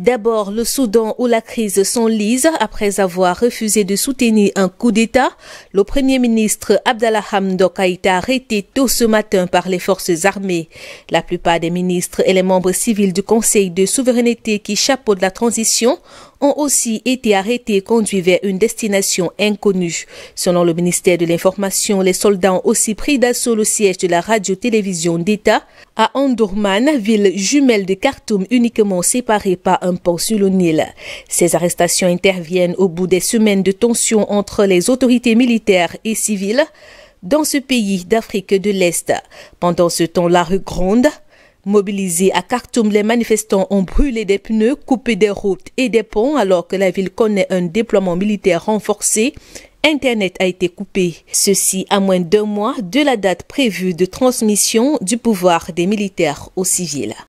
D'abord, le Soudan où la crise s'enlise après avoir refusé de soutenir un coup d'État. Le Premier ministre Abdallah Hamdok a été arrêté tôt ce matin par les forces armées. La plupart des ministres et les membres civils du Conseil de souveraineté qui de la transition ont aussi été arrêtés et conduits vers une destination inconnue. Selon le ministère de l'Information, les soldats ont aussi pris d'assaut le siège de la radio-télévision d'État à Omdurman, ville jumelle de Khartoum uniquement séparée par un pont sur le Nil. Ces arrestations interviennent au bout des semaines de tensions entre les autorités militaires et civiles dans ce pays d'Afrique de l'Est. Pendant ce temps, la rue gronde. Mobilisés à Khartoum, les manifestants ont brûlé des pneus, coupé des routes et des ponts alors que la ville connaît un déploiement militaire renforcé Internet a été coupé. Ceci à moins d'un mois de la date prévue de transmission du pouvoir des militaires aux civils.